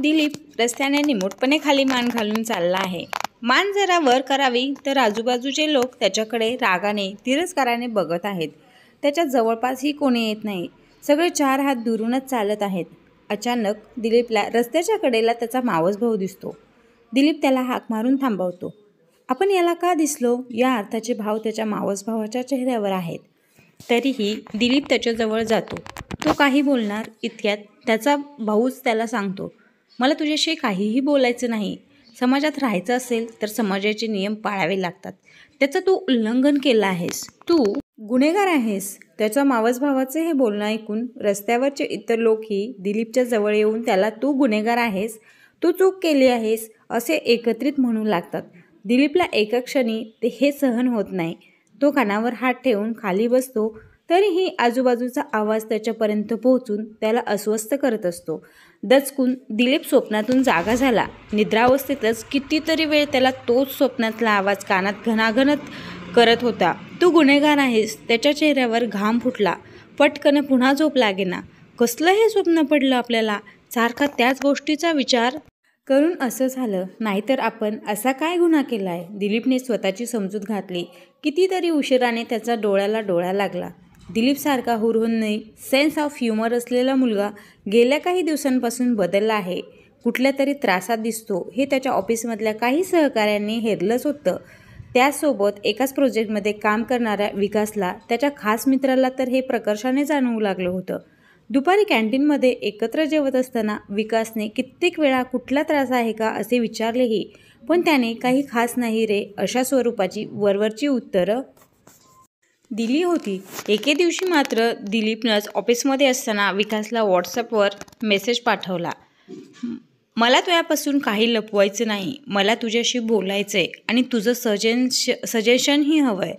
दिलीप रस्त्याने निमूटपणे खाली मान घालून चालला आहे मान जरा वर करावी तर आजूबाजूचे लोक त्याच्याकडे रागाने तिरस्काराने बघत आहेत त्याच्या जवळपासही कोणी येत नाही सगळे चार हात दुरूनच चालत आहेत अचानक दिलीपला रस्त्याच्या कडेला त्याचा मावस भाऊ दिसतो दिलीप त्याला हाक मारून थांबवतो आपण याला का दिसलो या अर्थाचे भाव त्याच्या मावस भावाच्या चेहऱ्यावर आहेत तरीही दिलीप त्याच्याजवळ जातो तो काही बोलणार इतक्यात त्याचा भाऊच त्याला सांगतो मला तुझ्याशी काहीही बोलायचं नाही समाजात राहायचं असेल तर समाजाचे नियम पाळावे लागतात त्याचं तू उल्लंघन केलं आहेस तू गुन्हेगार आहेस त्याच्या मावसभावाचं हे बोलणं ऐकून रस्त्यावरचे इतर लोकही दिलीपच्या जवळ येऊन त्याला तू गुन्हेगार आहेस तू चूक केली आहेस असे एकत्रित म्हणू लागतात दिलीपला एका क्षणी ते हे सहन होत नाही तो कानावर हात ठेवून खाली बसतो तरीही आजूबाजूचा आवाज त्याच्यापर्यंत पोहोचून त्याला अस्वस्थ करत असतो दचकून दिलीप स्वप्नातून जागा झाला निद्रावस्थेतच कितीतरी वेळ त्याला तोच स्वप्नातला आवाज कानात घणाघणत करत होता तू गुन्हेगार आहेस त्याच्या चेहऱ्यावर घाम फुटला पटकन पुन्हा झोप लागेना कसलं हे स्वप्न पडलं आपल्याला सारखा त्याच गोष्टीचा विचार करून असं झालं नाहीतर आपण असा काय गुन्हा केला आहे दिलीपने स्वतःची समजूत घातली कितीतरी उशिराने त्याचा डोळ्याला डोळा लागला दिलीपसारखा नाही सेन्स ऑफ ह्युमर असलेला मुलगा गेल्या काही दिवसांपासून बदलला आहे कुठल्या तरी त्रासात दिसतो हे त्याच्या ऑफिसमधल्या काही सहकाऱ्यांनी हेरलंच होतं त्यासोबत एकाच प्रोजेक्टमध्ये काम करणाऱ्या विकासला त्याच्या खास मित्राला तर हे प्रकर्षाने जाणवू लागलं होतं दुपारी कॅन्टीनमध्ये एकत्र जेवत असताना विकासने कित्येक वेळा कुठला त्रास आहे का असे विचारलेही पण त्याने काही खास नाही रे अशा स्वरूपाची वरवरची उत्तरं दिली होती एके दिवशी मात्र दिलीपनंच ऑफिसमध्ये असताना विकासला व्हॉट्सअपवर मेसेज पाठवला मला तुझ्यापासून काही लपवायचं नाही मला तुझ्याशी बोलायचं आहे आणि तुझं सजेन सजेशनही हवं आहे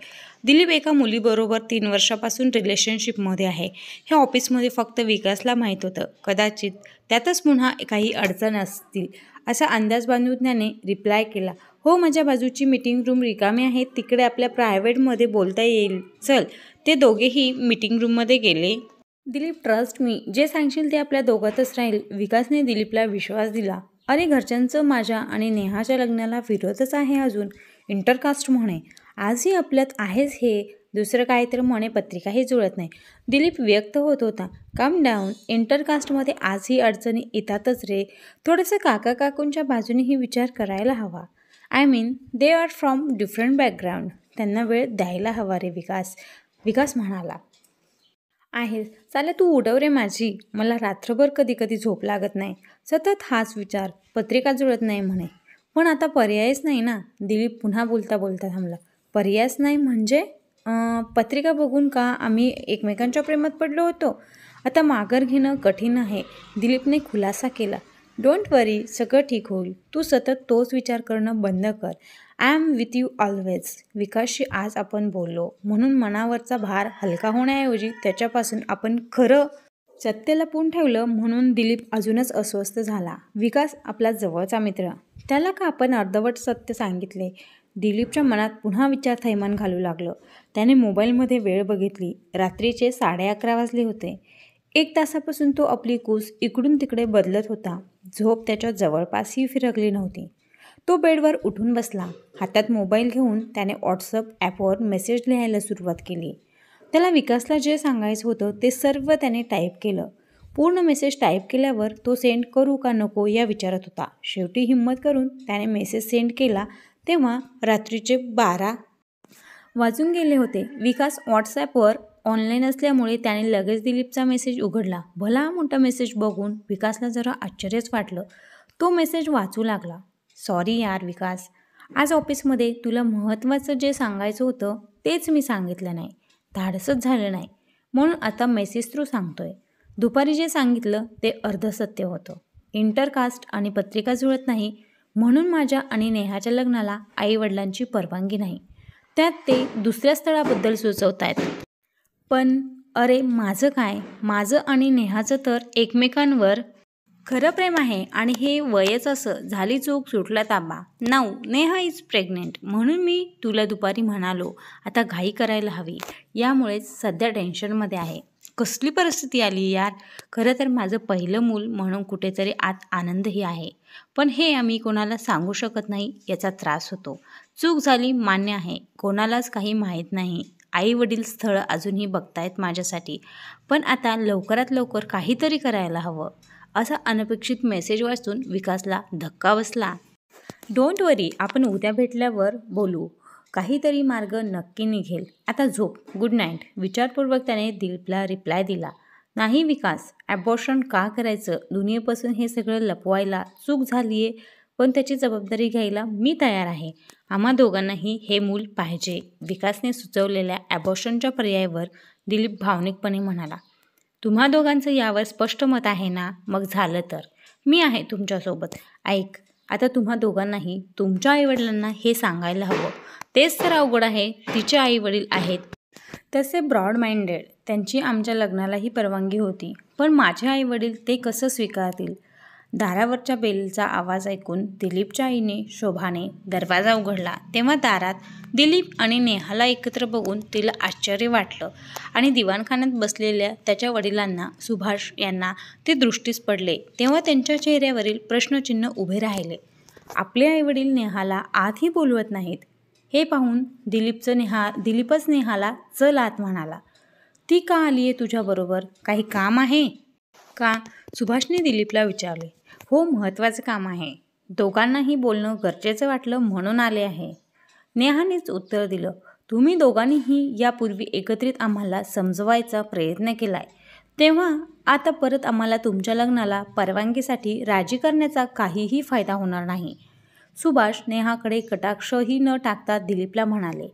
दिलीप एका मुलीबरोबर तीन वर्षापासून रिलेशनशिपमध्ये आहे हे ऑफिसमध्ये फक्त विकासला माहीत होतं कदाचित त्यातच पुन्हा काही अडचण असतील असा अंदाज बांधवज्ञाने रिप्लाय केला हो माझ्या बाजूची मीटिंग रूम रिकामी आहे तिकडे आपल्या प्रायव्हेटमध्ये बोलता येईल चल ते दोघेही मीटिंग रूममध्ये गेले दिलीप ट्रस्ट मी जे सांगशील ते आपल्या दोघातच राहील विकासने दिलीपला विश्वास दिला अरे घरच्यांचं माझ्या आणि नेहाच्या लग्नाला विरोधच आहे अजून इंटरकास्ट म्हणे आजही आपल्यात आहेच हे दुसरं काय तर म्हणे पत्रिकाही जुळत नाही दिलीप व्यक्त होत होता कम डाऊन इंटरकास्टमध्ये आजही अडचणी येतातच रे थोडंसं काका काकूंच्या बाजूनेही विचार करायला हवा I mean they are from different background त्यांना वेळ द्यायला हवा रे विकास विकास म्हणाला आहे चाले तू उडव रे माझी मला रात्रभर कधी कधी झोप लागत नाही सतत हाच विचार पत्रिका जुळत नाही म्हणे पण आता पर्यायच नाही ना दिलीप पुन्हा बोलता बोलता थांबला पर्यायच नाही म्हणजे पत्रिका बघून का आम्ही एकमेकांच्या प्रेमात पडलो होतो आता माघार घेणं कठीण आहे दिलीपने खुलासा केला डोंट वरी सगळं ठीक होईल तू सतत तोच विचार करणं बंद कर I am with you always विकासशी आज आपण बोललो म्हणून मनावरचा भार हलका होण्याऐवजी त्याच्यापासून आपण खरं सत्तेला लपून ठेवलं म्हणून दिलीप अजूनच अस्वस्थ झाला विकास आपला जवळचा मित्र त्याला का आपण अर्धवट सत्य सांगितले दिलीपच्या मनात पुन्हा विचार थैमान घालू लागलं त्याने मोबाईलमध्ये वेळ बघितली रात्रीचे साडे अकरा वाजले होते एक तासापासून तो आपली कूस इकडून तिकडे बदलत होता झोप त्याच्या जवळपासही फिरकली नव्हती तो बेडवर उठून बसला हातात मोबाईल घेऊन त्याने व्हॉट्सअप ॲपवर मेसेज लिहायला सुरुवात केली त्याला विकासला जे सांगायचं होतं ते सर्व त्याने टाईप केलं पूर्ण मेसेज टाईप केल्यावर तो सेंड करू का नको या विचारत होता शेवटी हिंमत करून त्याने मेसेज सेंड केला तेव्हा रात्रीचे बारा वाजून गेले होते विकास व्हॉट्सॲपवर ऑनलाईन असल्यामुळे त्याने लगेच दिलीपचा मेसेज उघडला भला मोठा मेसेज बघून विकासला जरा आश्चर्यच वाटलं तो मेसेज वाचू लागला सॉरी यार विकास आज ऑफिसमध्ये तुला महत्त्वाचं जे सांगायचं होतं तेच मी सांगितलं नाही धाडसच झालं नाही म्हणून आता मेसेज थ्रू सांगतोय दुपारी जे सांगितलं ते अर्धसत्य होतं इंटरकास्ट आणि पत्रिका जुळत नाही म्हणून माझ्या आणि नेहाच्या लग्नाला आईवडिलांची परवानगी नाही त्यात ते दुसऱ्या स्थळाबद्दल सुचवत आहेत पण अरे माझं काय माझं आणि नेहाचं तर एकमेकांवर खरं प्रेम आहे आणि हे वयच असं झाली चूक सुटला ताबा नाऊ नेहा इज प्रेग्नेंट म्हणून मी तुला दुपारी म्हणालो आता घाई करायला हवी यामुळेच सध्या टेन्शनमध्ये आहे कसली परिस्थिती आली यार खरं तर माझं पहिलं मूल म्हणून कुठेतरी आत आनंदही आहे पण हे आम्ही कोणाला सांगू शकत नाही याचा त्रास होतो चूक झाली मान्य आहे कोणालाच काही माहीत नाही आई वडील स्थळ अजूनही बघतायत माझ्यासाठी पण आता लवकरात लवकर काहीतरी करायला हवं असा अनपेक्षित मेसेज वाचून विकासला धक्का बसला डोंट वरी आपण उद्या भेटल्यावर बोलू काहीतरी मार्ग नक्की निघेल आता झोप गुड नाईट विचारपूर्वक त्याने दिलीपला रिप्लाय दिला नाही विकास ॲबॉर्शन का करायचं दुनियेपासून हे सगळं लपवायला चूक झाली आहे पण त्याची जबाबदारी घ्यायला मी तयार आहे आम्हा दोघांनाही हे मूल पाहिजे विकासने सुचवलेल्या ॲबॉशनच्या पर्यायावर दिलीप भावनिकपणे म्हणाला तुम्हा दोघांचं यावर स्पष्ट मत आहे ना मग झालं तर मी आहे तुमच्यासोबत ऐक आता तुम्हा दोघांनाही तुमच्या आईवडिलांना हे सांगायला हवं तेच तर अवघड आहे तिचे आईवडील आहेत तसे ब्रॉड माइंडेड त्यांची आमच्या लग्नालाही परवानगी होती पण माझे आईवडील ते कसं स्वीकारतील दारावरच्या बेलचा आवाज ऐकून दिलीपच्या आईने शोभाने दरवाजा उघडला तेव्हा दारात दिलीप आणि नेहाला एकत्र बघून तिला आश्चर्य वाटलं आणि दिवाणखान्यात बसलेल्या त्याच्या वडिलांना सुभाष यांना ते दृष्टीस पडले तेव्हा त्यांच्या चेहऱ्यावरील प्रश्नचिन्ह उभे राहिले आपले आईवडील नेहाला आधी बोलवत नाहीत हे पाहून दिलीपचं नेहा दिलीपच नेहाला चल आत म्हणाला ती का आली आहे तुझ्याबरोबर काही काम आहे का सुभाषने दिलीपला विचारले हो महत्त्वाचं काम आहे दोघांनाही बोलणं गरजेचं वाटलं म्हणून आले आहे नेहानेच उत्तर दिलं तुम्ही दोघांनीही यापूर्वी एकत्रित आम्हाला समजवायचा प्रयत्न केला आहे तेव्हा आता परत आम्हाला तुमच्या लग्नाला परवानगीसाठी राजी करण्याचा काहीही फायदा होणार नाही सुभाष नेहाकडे कटाक्षही न टाकता दिलीपला म्हणाले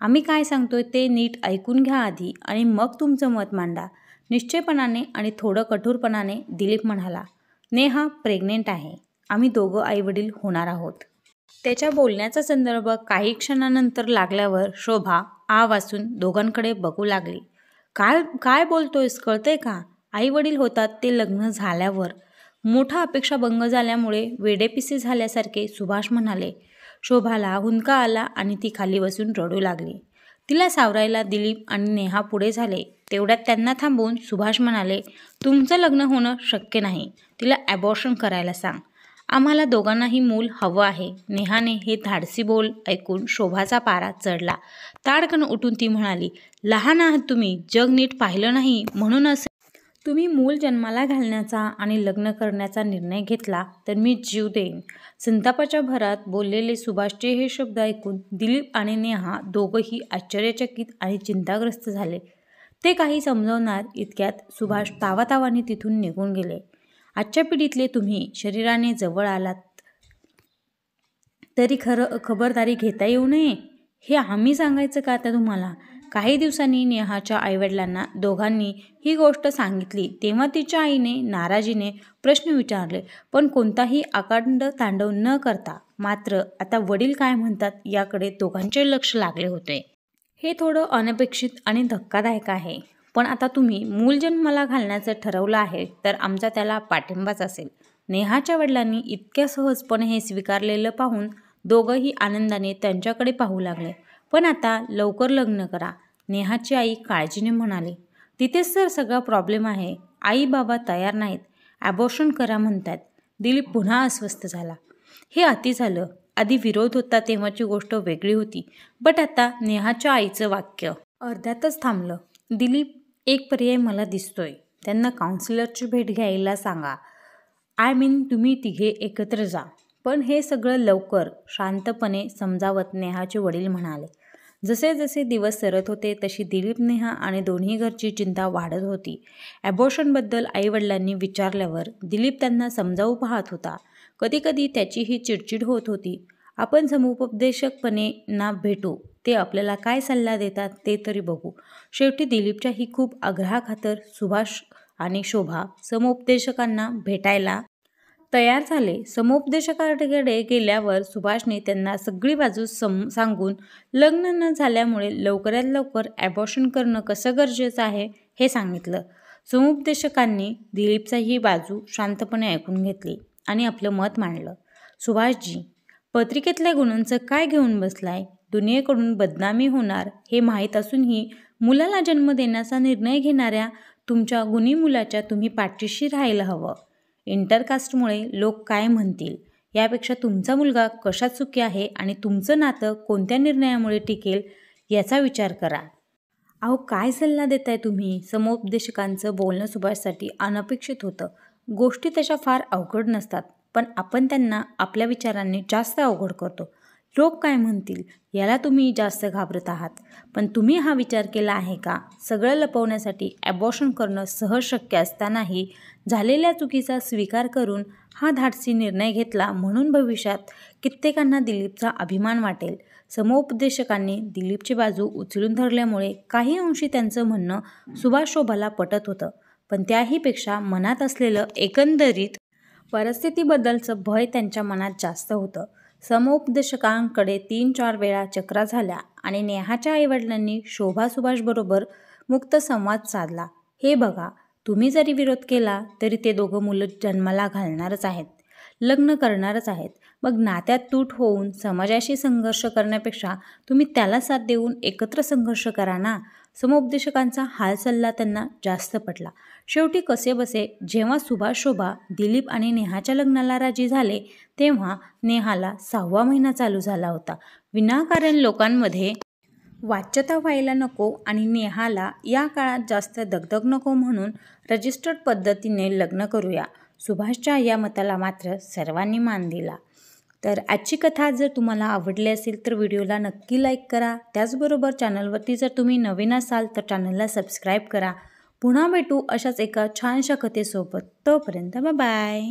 आम्ही काय सांगतोय ते नीट ऐकून घ्या आधी आणि मग तुमचं मत मांडा निश्चयपणाने आणि थोडं कठोरपणाने दिलीप म्हणाला नेहा प्रेग्नेंट आहे आम्ही दोघं आईवडील होणार आहोत त्याच्या बोलण्याचा संदर्भ काही क्षणानंतर लागल्यावर शोभा आ वाचून दोघांकडे बघू लागली काय काय बोलतोयस कळतंय का आईवडील होतात ते लग्न झाल्यावर मोठा अपेक्षा भंग झाल्यामुळे वेडेपिसे झाल्यासारखे सुभाष म्हणाले शोभाला हुंदका आला आणि ती खाली बसून रडू लागली तिला सावरायला दिलीप आणि नेहा पुढे झाले तेवढ्यात त्यांना थांबवून सुभाष म्हणाले तुमचं लग्न होणं शक्य नाही तिला ॲबॉर्शन करायला सांग आम्हाला दोघांनाही मूल हवं आहे नेहाने हे धाडसी बोल ऐकून शोभाचा पारा चढला ताडकन उठून ती म्हणाली लहान आहात तुम्ही जग नीट पाहिलं नाही म्हणूनच तुम्ही मूल जन्माला घालण्याचा आणि लग्न करण्याचा निर्णय घेतला तर मी जीव देईन संतापाच्या भरात बोललेले सुभाषचे हे शब्द ऐकून दिलीप आणि नेहा दोघंही आश्चर्यचकित आणि चिंताग्रस्त झाले ते काही समजवणार इतक्यात सुभाष तावातावाने तिथून निघून गेले आजच्या पिढीतले तुम्ही शरीराने जवळ आलात तरी खरं खबरदारी घेता येऊ नये हे आम्ही सांगायचं का आता तुम्हाला काही दिवसांनी नेहाच्या आईवडिलांना दोघांनी ही गोष्ट सांगितली तेव्हा तिच्या आईने नाराजीने प्रश्न विचारले पण कोणताही आकांड तांडव न करता मात्र आता वडील काय म्हणतात याकडे दोघांचे लक्ष लागले होते हे थोडं अनपेक्षित आणि धक्कादायक आहे पण आता तुम्ही मूल जन्माला घालण्याचं ठरवलं आहे तर आमचा त्याला पाठिंबाच असेल नेहाच्या वडिलांनी इतक्या सहजपणे हे स्वीकारलेलं पाहून दोघंही आनंदाने त्यांच्याकडे पाहू लागले पण आता लवकर लग्न करा नेहाची आई काळजीने म्हणाली तिथेच तर सगळा प्रॉब्लेम आहे आई बाबा तयार नाहीत ॲबॉर्शन करा म्हणतात दिलीप पुन्हा अस्वस्थ झाला हे अति झालं आधी विरोध होता तेव्हाची गोष्ट वेगळी होती बट आता नेहाच्या आईचं वाक्य अर्ध्यातच थांबलं दिलीप एक पर्याय मला दिसतोय त्यांना काउन्सिलरची भेट घ्यायला सांगा आय मीन तुम्ही तिघे एकत्र जा पण हे सगळं लवकर शांतपणे समजावत नेहाचे वडील म्हणाले जसे जसे दिवस सरत होते तशी दिलीप नेहा आणि दोन्ही घरची चिंता वाढत होती ॲबॉर्शनबद्दल आईवडिलांनी विचारल्यावर दिलीप त्यांना समजावू पाहत होता कधीकधी त्याचीही चिडचिड होत होती आपण समुपदेशकपणे ना भेटू ते आपल्याला काय सल्ला देतात ते तरी बघू शेवटी दिलीपच्या ही खूप आग्रहाखातर सुभाष आणि शोभा समुपदेशकांना भेटायला तयार झाले समुपदेशकाकडे गेल्यावर सुभाषने त्यांना सगळी बाजू सम सांगून लग्न न झाल्यामुळे लवकरात लवकर ॲबॉर्शन करणं कसं गरजेचं आहे हे सांगितलं समुपदेशकांनी दिलीपचा ही बाजू शांतपणे ऐकून घेतली आणि आपलं मत मांडलं सुभाषजी पत्रिकेतल्या गुणांचं काय घेऊन बसलाय दुनियेकडून बदनामी होणार हे माहीत असूनही मुलाला जन्म देण्याचा निर्णय घेणाऱ्या तुमच्या गुणी मुलाच्या तुम्ही पाठीशी राहायला हवं इंटरकास्टमुळे लोक काय म्हणतील यापेक्षा तुमचा मुलगा कशा चुकी आहे आणि तुमचं नातं कोणत्या निर्णयामुळे टिकेल याचा विचार करा अहो काय सल्ला देताय तुम्ही समुपदेशकांचं बोलणं सुभाषसाठी अनपेक्षित होतं गोष्टी तशा फार अवघड नसतात पण आपण त्यांना आपल्या विचारांनी जास्त अवघड करतो लोक काय म्हणतील याला तुम्ही जास्त घाबरत आहात पण तुम्ही हा विचार केला आहे का सगळं लपवण्यासाठी ॲबॉर्शन करणं सहज शक्य असतानाही झालेल्या चुकीचा स्वीकार करून हा धाडसी निर्णय घेतला म्हणून भविष्यात कित्येकांना दिलीपचा अभिमान वाटेल समोपदेशकांनी दिलीपची बाजू उचलून धरल्यामुळे काही अंशी त्यांचं म्हणणं सुभाष शोभाला पटत होतं पण त्याहीपेक्षा मनात असलेलं एकंदरीत परिस्थितीबद्दलचं भय त्यांच्या मनात जास्त होतं समुपदेशकांकडे तीन चार वेळा चक्रा झाल्या आणि नेहाच्या आईवडिलांनी शोभा सुभाषबरोबर मुक्त संवाद साधला हे बघा तुम्ही जरी विरोध केला तरी ते दोघं मुलं जन्माला घालणारच आहेत लग्न करणारच आहेत मग नात्यात तूट होऊन समाजाशी संघर्ष करण्यापेक्षा तुम्ही त्याला साथ देऊन एकत्र संघर्ष करा ना समुपदेशकांचा हाल सल्ला त्यांना जास्त पटला शेवटी कसे बसे जेव्हा सुभाष शोभा दिलीप आणि नेहाच्या लग्नाला राजी झाले तेव्हा नेहाला सहावा महिना चालू झाला होता विनाकारण लोकांमध्ये वाच्यता व्हायला नको आणि नेहाला या काळात जास्त दगदग नको म्हणून रजिस्टर्ड पद्धतीने लग्न करूया सुभाषच्या या मताला मात्र सर्वांनी मान दिला तर आजची कथा जर तुम्हाला आवडली असेल तर व्हिडिओला नक्की लाईक करा त्याचबरोबर चॅनलवरती जर तुम्ही नवीन असाल तर चॅनलला सबस्क्राईब करा पुन्हा भेटू अशाच एका छानशा कथेसोबत तोपर्यंत बाय